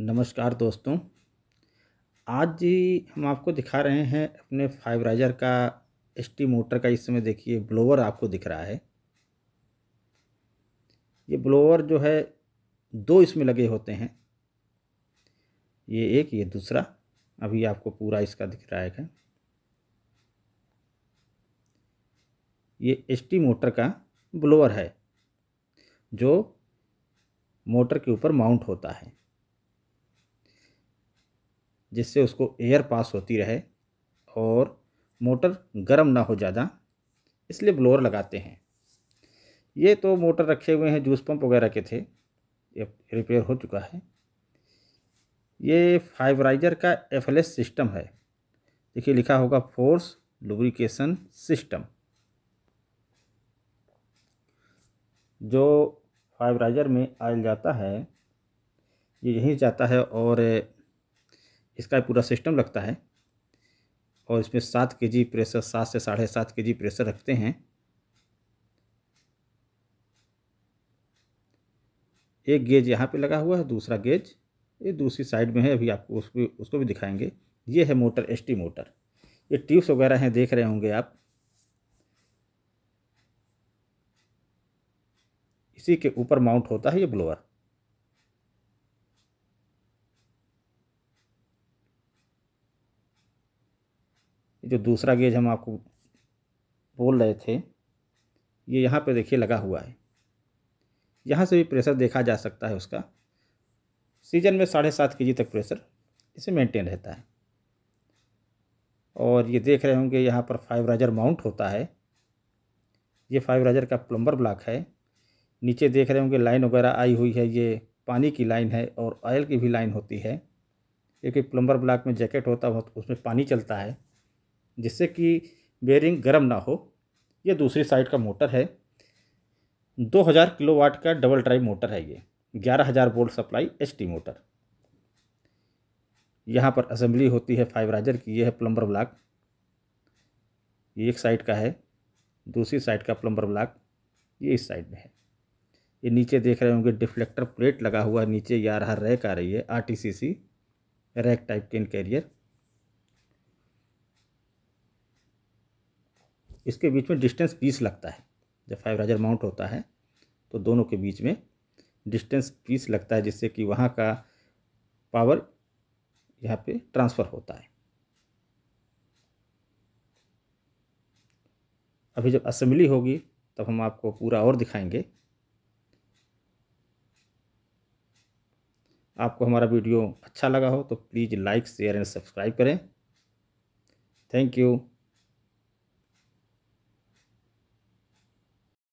नमस्कार दोस्तों आज जी हम आपको दिखा रहे हैं अपने फाइबराइजर का एस टी मोटर का इस समय देखिए ब्लोवर आपको दिख रहा है ये ब्लोवर जो है दो इसमें लगे होते हैं ये एक ये दूसरा अभी आपको पूरा इसका दिख रहा है ये एस टी मोटर का ब्लोवर है जो मोटर के ऊपर माउंट होता है जिससे उसको एयर पास होती रहे और मोटर गर्म ना हो ज़्यादा इसलिए ब्लोअर लगाते हैं ये तो मोटर रखे हुए हैं जूस पंप वगैरह के थे ये रिपेयर हो चुका है ये फाइबराइज़र का एफ सिस्टम है देखिए लिखा होगा फोर्स लुब्रिकेशन सिस्टम जो फाइबराइज़र में आयल जाता है ये यहीं जाता है और इसका पूरा सिस्टम लगता है और इसमें सात के जी प्रेशर सात से साढ़े सात के जी प्रेशर रखते हैं एक गेज यहाँ पे लगा हुआ है दूसरा गेज ये दूसरी साइड में है अभी आपको उस भी, उसको भी दिखाएंगे ये है मोटर एसटी मोटर ये ट्यूब्स वगैरह हैं देख रहे होंगे आप इसी के ऊपर माउंट होता है ये ब्लोअर जो दूसरा गेज हम आपको बोल रहे थे ये यहाँ पे देखिए लगा हुआ है यहाँ से भी प्रेशर देखा जा सकता है उसका सीजन में साढ़े सात के तक प्रेशर इसे मेंटेन रहता है और ये देख रहे होंगे यहाँ पर फाइबराइजर माउंट होता है ये फाइबराइजर का प्लम्बर ब्लॉक है नीचे देख रहे होंगे लाइन वगैरह आई हुई है ये पानी की लाइन है और ऑयल की भी लाइन होती है क्योंकि प्लम्बर ब्लॉक में जैकेट होता है उसमें पानी चलता है जिससे कि बेरिंग गर्म ना हो ये दूसरी साइड का मोटर है 2000 किलोवाट का डबल ड्राइव मोटर है ये 11000 वोल्ट सप्लाई एचटी मोटर यहाँ पर असेंबली होती है फाइबराइजर की ये है प्लम्बर ब्लॉक ये एक साइड का है दूसरी साइड का प्लम्बर ब्लॉक ये इस साइड में है ये नीचे देख रहे होंगे डिफ्लेक्टर प्लेट लगा हुआ है नीचे यार रहा रैक आ रही है आरटीसीसी रैक टाइप के इन कैरियर इसके बीच में डिस्टेंस पीस लगता है जब फाइव माउंट होता है तो दोनों के बीच में डिस्टेंस पीस लगता है जिससे कि वहाँ का पावर यहाँ पे ट्रांसफ़र होता है अभी जब असेंबली होगी तब हम आपको पूरा और दिखाएंगे आपको हमारा वीडियो अच्छा लगा हो तो please like share and subscribe करें थैंक यू